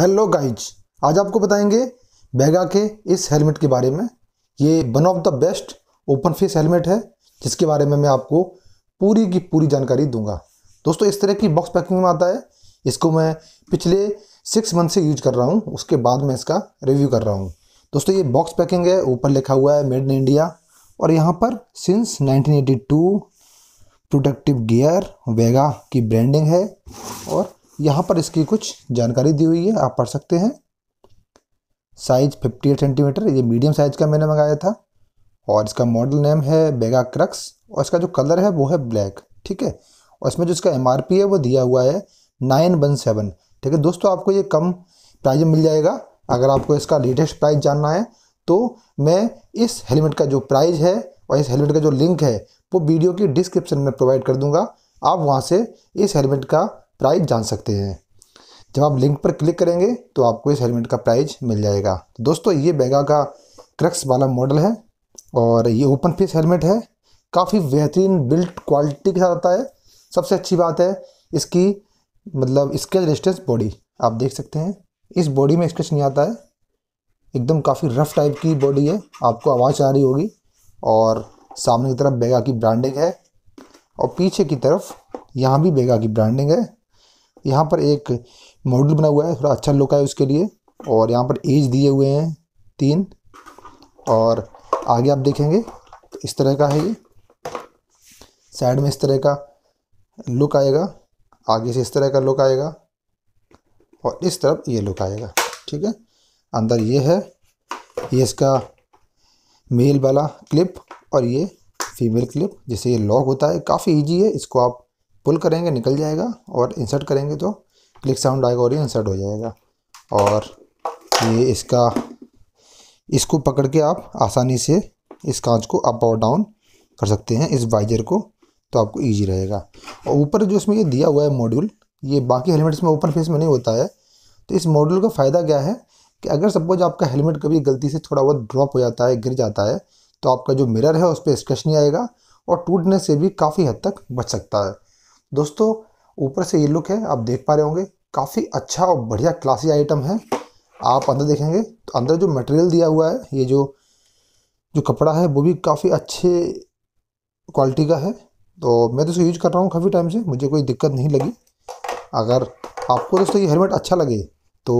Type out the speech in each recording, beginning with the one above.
hello guys आज आपको बताएंगे बैगा के इस हेलमेट के बारे में ये one of the best open face helmet है जिसके बारे में मैं आपको पूरी की पूरी जानकारी दूंगा दोस्तों इस तरह की बॉक्स पैकिंग में आता है इसको मैं पिछले सिक्स मंथ से यूज कर रहा हूँ उसके बाद मैं इसका रिव्यू कर रहा हूँ दोस्तों ये बॉक्स पैकिंग है ऊपर लिखा हुआ है मेड इन इंडिया और यहाँ पर सिंस 1982 प्रोडक्टिव गियर वेगा की ब्रांडिंग है और यहाँ पर इसकी कुछ जानकारी दी हुई है आप पढ़ सकते हैं साइज 58 सेंटीमीटर ये मीडियम साइज का मैंने मंगाया था और इसका मॉडल नेम है बेगा क्रक्स और इसका जो कलर है वो है ब्लैक ठीक है और इसमें जो इसका एम है वो दिया हुआ है नाइन वन सेवन ठीक है दोस्तों आपको ये कम प्राइज में मिल जाएगा अगर आपको इसका लेटेस्ट प्राइस जानना है तो मैं इस हेलमेट का जो प्राइस है और इस हेलमेट का जो लिंक है वो वीडियो की डिस्क्रिप्शन में प्रोवाइड कर दूंगा आप वहाँ से इस हेलमेट का प्राइस जान सकते हैं जब आप लिंक पर क्लिक करेंगे तो आपको इस हेलमेट का प्राइस मिल जाएगा दोस्तों ये बैगा का क्रक्स वाला मॉडल है और ये ओपन फेस हेलमेट है काफ़ी बेहतरीन बिल्ट क्वालिटी के साथ आता है सबसे अच्छी बात है इसकी मतलब स्केच रेजिस्टेंस बॉडी आप देख सकते हैं इस बॉडी में स्केच नहीं आता है एकदम काफ़ी रफ टाइप की बॉडी है आपको आवाज़ आ रही होगी और सामने की तरफ बेगा की ब्रांडिंग है और पीछे की तरफ यहाँ भी बेगा की ब्रांडिंग है यहाँ पर एक मॉडल बना हुआ है थोड़ा अच्छा लुक है उसके लिए और यहाँ पर एज दिए हुए हैं तीन और आगे आप देखेंगे तो इस तरह का है ये साइड में इस तरह का लुक आएगा आगे से इस तरह का लुक आएगा और इस तरफ ये लुक आएगा ठीक है अंदर ये है ये इसका मेल वाला क्लिप और ये फीमेल क्लिप जैसे ये लॉक होता है काफ़ी इजी है इसको आप पुल करेंगे निकल जाएगा और इंसर्ट करेंगे तो क्लिक साउंड आएगा और ये इंसर्ट हो जाएगा और ये इसका इसको पकड़ के आप आसानी से इस कांच को अप और डाउन कर सकते हैं इस वाइजर को तो आपको ईजी रहेगा और ऊपर जो इसमें ये दिया हुआ है मॉड्यूल ये बाकी हेलमेट्स में ओपन फेस में नहीं होता है तो इस मॉड्यूल का फ़ायदा क्या है कि अगर सपोज आपका हेलमेट कभी गलती से थोड़ा बहुत ड्रॉप हो जाता है गिर जाता है तो आपका जो मिरर है उस पर स्क्रच नहीं आएगा और टूटने से भी काफ़ी हद तक बच सकता है दोस्तों ऊपर से ये लुक है आप देख पा रहे होंगे काफ़ी अच्छा और बढ़िया क्लासी आइटम है आप अंदर देखेंगे तो अंदर जो मटेरियल दिया हुआ है ये जो जो कपड़ा है वो भी काफ़ी अच्छे क्वालिटी का है तो मैं तो इसको यूज कर रहा हूँ काफ़ी टाइम से मुझे कोई दिक्कत नहीं लगी अगर आपको दोस्तों ये हेलमेट अच्छा लगे तो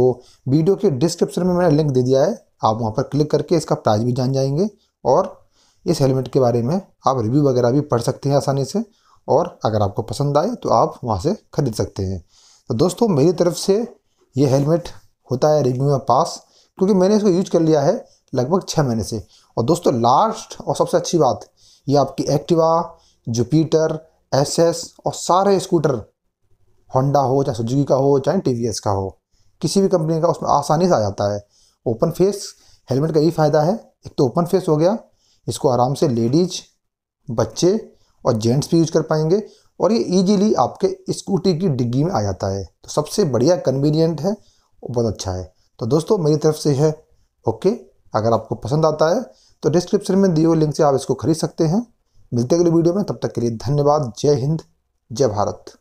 वीडियो के डिस्क्रिप्शन में मैंने लिंक दे दिया है आप वहाँ पर क्लिक करके इसका प्राइस भी जान जाएंगे और इस हेलमेट के बारे में आप रिव्यू वगैरह भी पढ़ सकते हैं आसानी से और अगर आपको पसंद आए तो आप वहाँ से ख़रीद सकते हैं तो दोस्तों मेरी तरफ से ये हेलमेट होता है रिव्यू में पास क्योंकि मैंने इसको यूज कर लिया है लगभग छः महीने से और दोस्तों लास्ट और सबसे अच्छी बात ये आपकी एक्टिवा जुपीटर एस और सारे स्कूटर होंडा हो चाहे सुजुकी का हो चाहे टी का हो किसी भी कंपनी का उसमें आसानी से आ जाता है ओपन फेस हेलमेट का यही फ़ायदा है एक तो ओपन फेस हो गया इसको आराम से लेडीज बच्चे और जेंट्स भी यूज कर पाएंगे और ये ईजिली आपके स्कूटी की डिग्गी में आ जाता है तो सबसे बढ़िया कन्वीनियंट है और बहुत अच्छा है तो दोस्तों मेरी तरफ से है ओके अगर आपको पसंद आता है तो डिस्क्रिप्शन में दिए हुए लिंक से आप इसको खरीद सकते हैं मिलते अगले वीडियो में तब तक के लिए धन्यवाद जय हिंद जय भारत